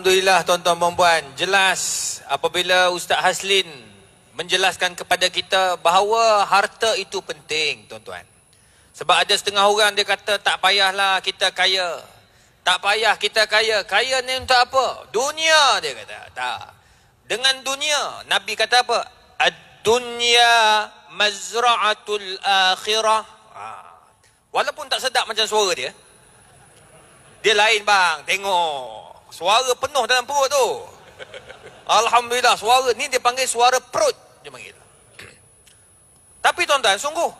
Alhamdulillah tuan-tuan puan-puan, jelas apabila Ustaz Haslin menjelaskan kepada kita bahawa harta itu penting tuan-tuan. Sebab ada setengah orang dia kata tak payahlah kita kaya. Tak payah kita kaya. Kaya ni untuk apa? Dunia dia kata. Tak. Dengan dunia Nabi kata apa? Ad-dunya mazra'atul akhirah. Ha. Walaupun tak sedap macam suara dia. Dia lain bang, tengok. Suara penuh dalam perut tu. Alhamdulillah suara ni dia panggil suara perut dia panggil. Tapi tuan-tuan sungguh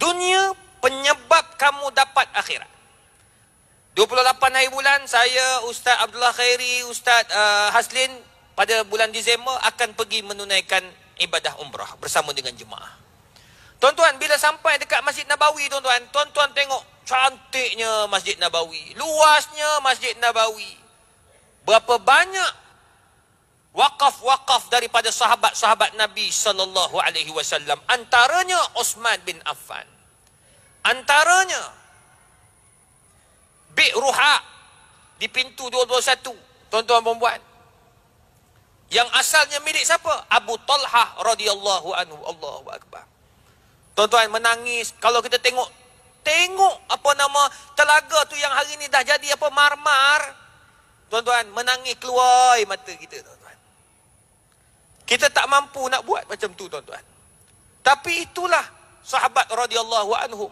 dunia penyebab kamu dapat akhirat. 28 hari bulan saya Ustaz Abdullah Khairi, Ustaz uh, Haslin pada bulan Disember akan pergi menunaikan ibadah umrah bersama dengan jemaah. Tuan-tuan bila sampai dekat Masjid Nabawi tuan-tuan, tuan-tuan tengok cantiknya Masjid Nabawi, luasnya Masjid Nabawi berapa banyak wakaf-wakaf daripada sahabat-sahabat Nabi sallallahu alaihi wasallam antaranya Osman bin Affan antaranya Bik Ruha di pintu 221 tuan-tuan puan yang asalnya milik siapa Abu Talha radhiyallahu anhu Allahu akbar tuan-tuan menangis kalau kita tengok tengok apa nama telaga tu yang hari ni dah jadi apa marmar -mar, Tuan-tuan, menangis keluar mata kita, tuan-tuan. Kita tak mampu nak buat macam tu, tuan-tuan. Tapi itulah sahabat radhiyallahu anhu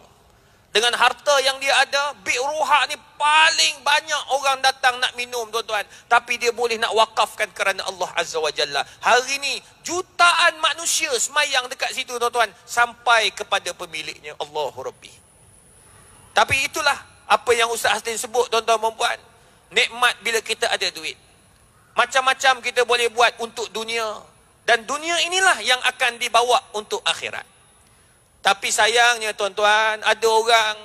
Dengan harta yang dia ada, Bik Ruha ni paling banyak orang datang nak minum, tuan-tuan. Tapi dia boleh nak wakafkan kerana Allah Azza wa Jalla. Hari ni, jutaan manusia semayang dekat situ, tuan-tuan. Sampai kepada pemiliknya, Allah Rabbi. Tapi itulah apa yang Ustaz Hasdin sebut, tuan-tuan, perempuan. -tuan, nikmat bila kita ada duit. Macam-macam kita boleh buat untuk dunia. Dan dunia inilah yang akan dibawa untuk akhirat. Tapi sayangnya tuan-tuan, ada orang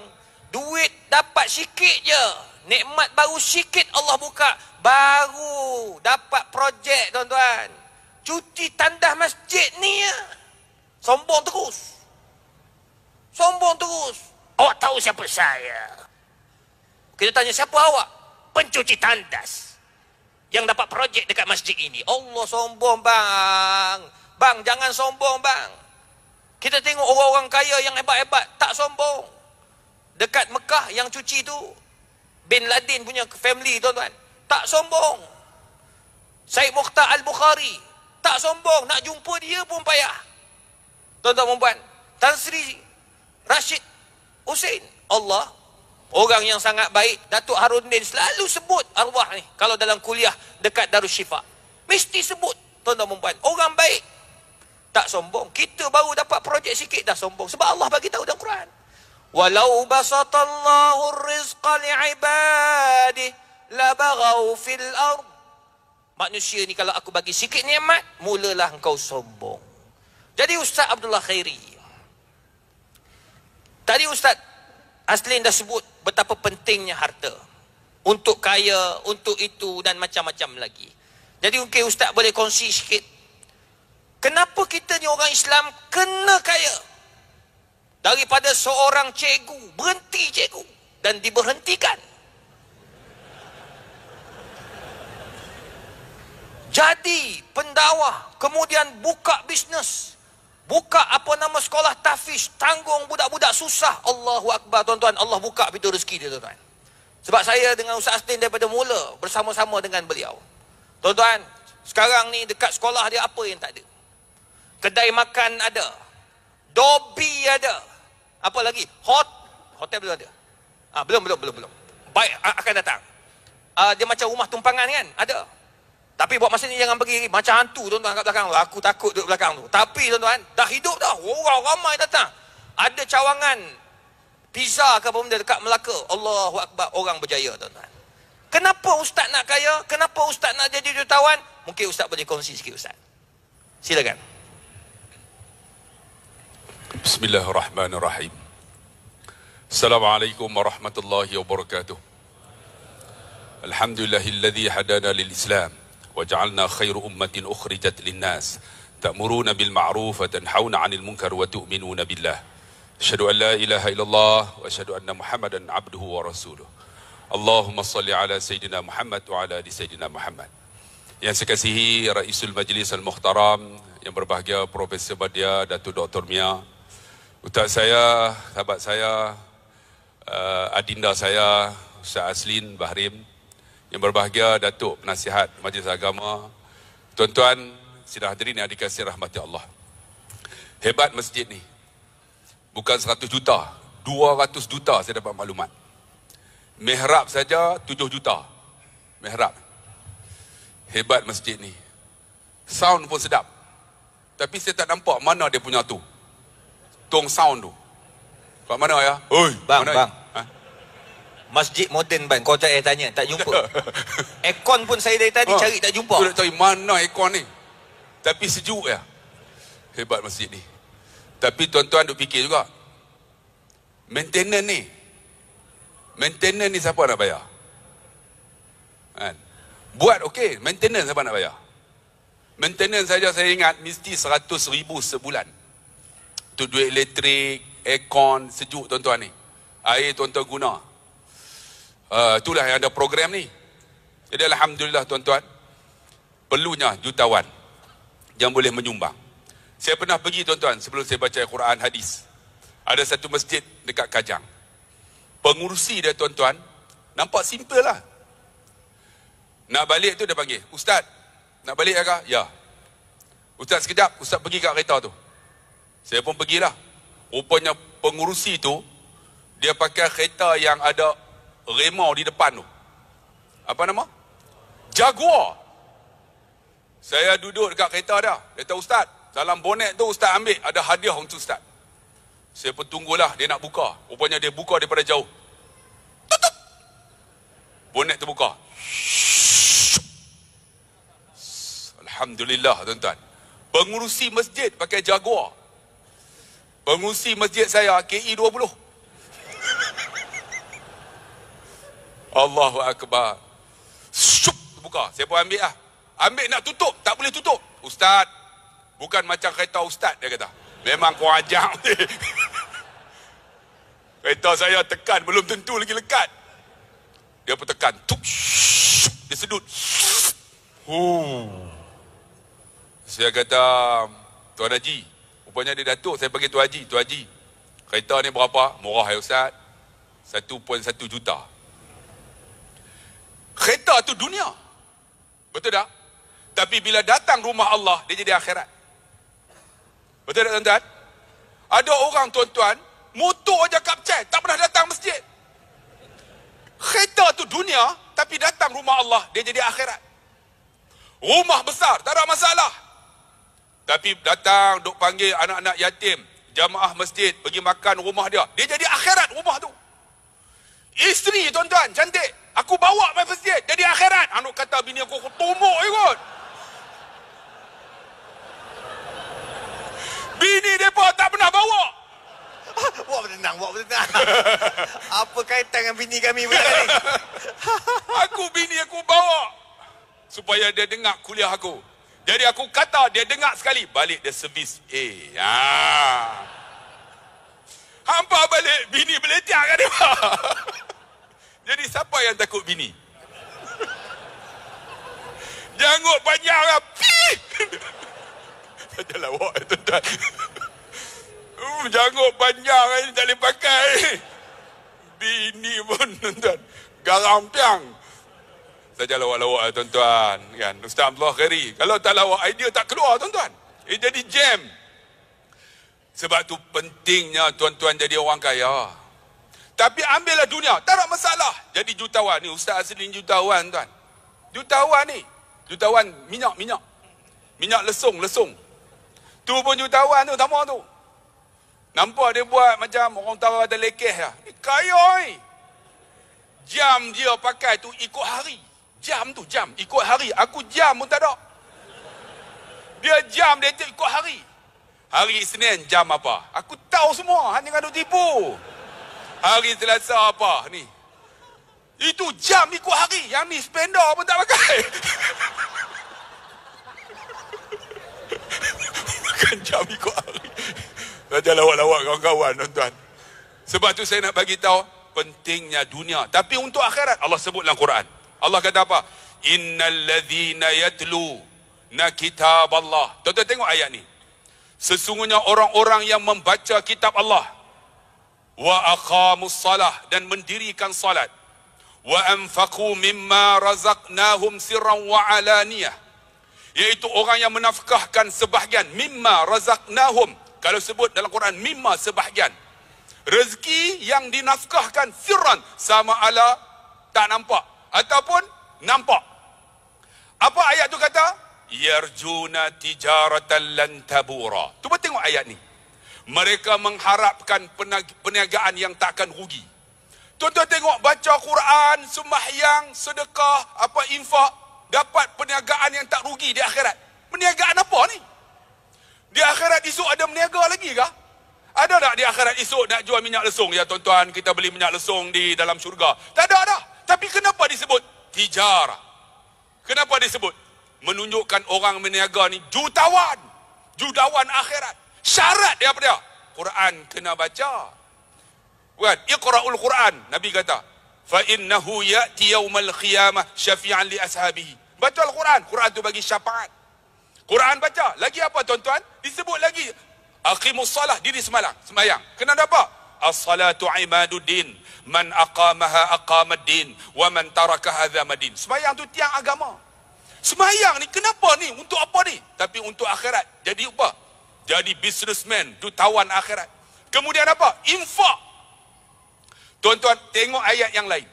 duit dapat sikit je. Nikmat baru sikit Allah buka. Baru dapat projek tuan-tuan. cuci tandas masjid ni ya. Sombong terus. Sombong terus. Awak tahu siapa saya? Kita tanya siapa awak? pencuci tandas yang dapat projek dekat masjid ini. Allah sombong bang. Bang jangan sombong bang. Kita tengok orang-orang kaya yang hebat-hebat tak sombong. Dekat Mekah yang cuci tu Bin Laden punya family tuan-tuan. Tak sombong. Said Mukhtar Al-Bukhari tak sombong nak jumpa dia pun payah. Tuan-tuan dan puan, Tan Sri Rashid Hussein Allah Orang yang sangat baik, Datuk Harundin selalu sebut arwah ni kalau dalam kuliah dekat Darus Syifa. Mesti sebut, tuan-tuan perempuan. Orang baik, tak sombong. Kita baru dapat projek sikit dah sombong. Sebab Allah bagi tahu dalam Quran. Walau basatallahu rizqa li'ibadi labagaw fil ard. Manusia ni kalau aku bagi sikit nikmat, mulalah engkau sombong. Jadi Ustaz Abdullah Khairi. Tadi Ustaz Aslin dah sebut betapa pentingnya harta. Untuk kaya, untuk itu dan macam-macam lagi. Jadi mungkin okay, Ustaz boleh kongsi sikit. Kenapa kita ni orang Islam kena kaya? Daripada seorang cikgu, berhenti cikgu. Dan diberhentikan. Jadi pendawah, kemudian buka bisnes. Buka apa nama sekolah tafis. Tanggung budak-budak susah. Allahu Akbar tuan-tuan. Allah buka pintu rezeki dia tuan-tuan. Sebab saya dengan Ustaz Astin daripada mula bersama-sama dengan beliau. Tuan-tuan, sekarang ni dekat sekolah dia apa yang tak ada? Kedai makan ada. Dobi ada. Apa lagi? Hot hotel belum ada. Ah, belum belum belum belum. Baik akan datang. Uh, dia macam rumah tumpangan kan? Ada. Tapi buat masa ni jangan pergi macam hantu tuan-tuan kat belakang. Aku takut duduk belakang tu. Tapi tuan-tuan, dah hidup dah. Orang ramai datang. Ada cawangan pizza ke apa benda dekat Melaka. Allahu Akbar. Orang berjaya tuan-tuan. Kenapa ustaz nak kaya? Kenapa ustaz nak jadi jutawan? Mungkin ustaz boleh kongsi sikit ustaz. Silakan. Bismillahirrahmanirrahim. Assalamualaikum warahmatullahi wabarakatuh. Alhamdulillahilladzi hadana lil واجعلنا خير أمة أخرجت للناس تأمرون بالمعروف وتنحون عن المنكر وتؤمنون بالله أشهد أن لا إله إلا الله وأشهد أن محمدا عبده ورسوله اللهم صل على سيدنا محمد وعلى آل سيدنا محمد Yang saya kasihi Raisul Majlis Al-Mukhtaram Yang berbahagia Profesor Badia Datuk Dr. Mia Utak saya, sahabat saya Adinda saya Ustaz Aslin Bahrim yang berbahagia Datuk Penasihat Majlis Agama, tuan-tuan sidang hadirin yang dikasih rahmati Allah. Hebat masjid ni. Bukan 100 juta, 200 juta saya dapat maklumat. Mihrab saja 7 juta. Mihrab. Hebat masjid ni. Sound pun sedap. Tapi saya tak nampak mana dia punya tu. Tong sound tu. Kat mana ya? Oi, bang, mana bang. Masjid moden ban Kau tak payah tanya Tak jumpa Aircon pun saya dari tadi oh. cari tak jumpa Aku nak cari mana aircon ni Tapi sejuk ya Hebat masjid ni Tapi tuan-tuan duk fikir juga Maintenance ni Maintenance ni siapa nak bayar kan? Buat okey Maintenance siapa nak bayar Maintenance saja saya ingat Mesti seratus ribu sebulan Itu duit elektrik Aircon Sejuk tuan-tuan ni Air tuan-tuan guna uh, itulah yang ada program ni. Jadi Alhamdulillah tuan-tuan, perlunya jutawan yang boleh menyumbang. Saya pernah pergi tuan-tuan sebelum saya baca Quran hadis. Ada satu masjid dekat Kajang. Pengurusi dia tuan-tuan, nampak simple lah. Nak balik tu dia panggil, Ustaz, nak balik ke? Ya. Ustaz sekejap, Ustaz pergi kat kereta tu. Saya pun pergilah. Rupanya pengurusi tu, dia pakai kereta yang ada rema di depan tu. Apa nama? Jaguar. Saya duduk dekat kereta dia. Dia kata, Ustaz, dalam bonet tu Ustaz ambil. Ada hadiah untuk Ustaz. Saya pun tunggulah dia nak buka. Rupanya dia buka daripada jauh. Tutup. Bonet terbuka. Alhamdulillah tuan-tuan. Pengurusi masjid pakai jaguar. Pengurusi masjid saya KI 20. E Allahu Akbar. Syup, buka. Saya pun ambil lah. Ambil nak tutup. Tak boleh tutup. Ustaz. Bukan macam kereta ustaz, dia kata. Memang kau ajak. kereta saya tekan. Belum tentu lagi lekat. Dia pun tekan. Tuk, syup, dia sedut. Huh. Saya kata, Tuan Haji. Rupanya dia datuk. Saya panggil Tuan Haji. Tuan Haji. Kereta ni berapa? Murah ya Ustaz. 1.1 juta kereta tu dunia. Betul tak? Tapi bila datang rumah Allah, dia jadi akhirat. Betul tak tuan-tuan? Ada orang tuan-tuan, aja je kapcai, tak pernah datang masjid. Kereta tu dunia, tapi datang rumah Allah, dia jadi akhirat. Rumah besar, tak ada masalah. Tapi datang, duk panggil anak-anak yatim, jamaah masjid, pergi makan rumah dia. Dia jadi akhirat rumah tu. Isteri tuan-tuan, cantik. Aku bawa main first Jadi akhirat. Anak kata bini aku, aku tumbuk je kot. Bini dia tak pernah bawa. Buat berenang, buat berenang. Apa kaitan dengan bini kami pula ni? aku bini aku bawa. Supaya dia dengar kuliah aku. Jadi aku kata dia dengar sekali. Balik dia servis. Eh, ya. Hampa balik bini beletak kan dia? Jadi siapa yang takut bini? Janggut panjang lah. Pih! Saja lawak itu tuan. Hmm, janggut panjang lah ni tak boleh pakai. Bini pun tuan. Garam piang. Saja lawak-lawak lah, tuan-tuan. Kan? Ustaz Abdullah Khairi. Kalau tak lawak, idea tak keluar tuan-tuan. Eh jadi jam. Sebab tu pentingnya tuan-tuan jadi orang kaya. Ha? Tapi ambillah dunia. Tak ada masalah. Jadi jutawan ni. Ustaz Azrin jutawan tuan. Jutawan ni. Jutawan minyak, minyak. Minyak lesung, lesung. Tu pun jutawan tu, sama tu. Nampak dia buat macam orang tawar ada lekeh lah. Ni eh, kaya ni. Jam dia pakai tu ikut hari. Jam tu, jam. Ikut hari. Aku jam pun tak ada. Dia jam dia ikut hari. Hari Senin jam apa? Aku tahu semua. Hanya kan tipu. tipu. Hari Selasa apa ni? Itu jam ikut hari. Yang ni spender pun tak pakai. Bukan jam ikut hari. Raja lawak-lawak kawan-kawan tuan-tuan. Sebab tu saya nak bagi tahu pentingnya dunia. Tapi untuk akhirat Allah sebut dalam Quran. Allah kata apa? Innalladhina yatlu na kitab Allah. Tuan-tuan tengok ayat ni. Sesungguhnya orang-orang yang membaca kitab Allah wa aqamus salah dan mendirikan salat wa anfaqu mimma razaqnahum sirran wa alaniyah iaitu orang yang menafkahkan sebahagian mimma razaqnahum kalau sebut dalam Quran mimma sebahagian rezeki yang dinafkahkan sirran sama ala tak nampak ataupun nampak apa ayat tu kata yarjuna tijaratan lan tabura cuba tengok ayat ni mereka mengharapkan perniagaan yang tak akan rugi. tuan tengok baca Quran, sembahyang, sedekah, apa infak, dapat perniagaan yang tak rugi di akhirat. Perniagaan apa ni? Di akhirat esok ada meniaga lagi kah? Ada tak di akhirat esok nak jual minyak lesung? Ya tuan-tuan, kita beli minyak lesung di dalam syurga. Tak ada dah. Tapi kenapa disebut? Tijarah. Kenapa disebut? Menunjukkan orang meniaga ni jutawan. Jutawan akhirat syarat dia apa dia? Quran kena baca. Kan? Iqra'ul Quran. Nabi kata, fa innahu ya'ti yawmal qiyamah syafi'an li ashabihi. Baca Al-Quran. Quran tu bagi syafaat. Quran baca. Lagi apa tuan-tuan? Disebut lagi. Aqimus salah diri semalam. Semayang. Kena ada apa? As-salatu imaduddin. Man aqamaha din, Wa man tarakaha zamaddin. Semayang tu tiang agama. Semayang ni kenapa ni? Untuk apa ni? Tapi untuk akhirat. Jadi apa? jadi businessman, jutawan akhirat. Kemudian apa? Infak. Tuan-tuan, tengok ayat yang lain.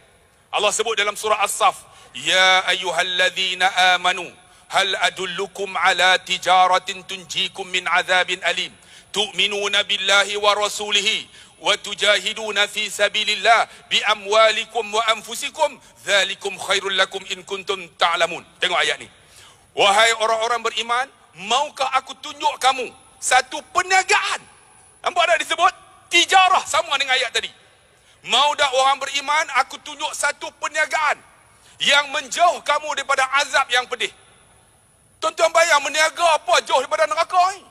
Allah sebut dalam surah As-Saf, Ya ayuhalladzina amanu, hal adullukum ala tijaratin tunjikum min azabin alim. Tu'minuna billahi wa rasulihi, wa tujahiduna fi sabilillah bi amwalikum wa anfusikum, Zalikum khairul lakum in kuntum ta'lamun. Tengok ayat ni. Wahai orang-orang beriman, maukah aku tunjuk kamu satu perniagaan. Nampak tak disebut? Tijarah sama dengan ayat tadi. Mau dah orang beriman, aku tunjuk satu perniagaan yang menjauh kamu daripada azab yang pedih. Tuan-tuan bayang, meniaga apa jauh daripada neraka ni?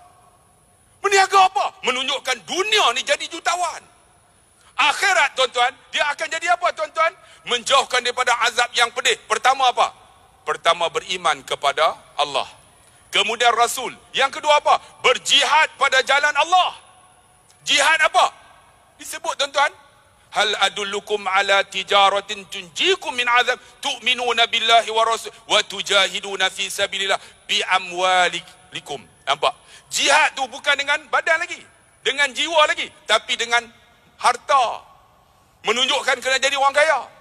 Meniaga apa? Menunjukkan dunia ni jadi jutawan. Akhirat tuan-tuan, dia akan jadi apa tuan-tuan? Menjauhkan daripada azab yang pedih. Pertama apa? Pertama beriman kepada Allah. Kemudian Rasul. Yang kedua apa? Berjihad pada jalan Allah. Jihad apa? Disebut tuan-tuan. Hal adullukum ala tijaratin tunjikum min azab tu'minuna billahi wa rasul wa tujahiduna fi sabilillah bi amwalikum. Nampak? Jihad tu bukan dengan badan lagi. Dengan jiwa lagi. Tapi dengan harta. Menunjukkan kena jadi orang kaya.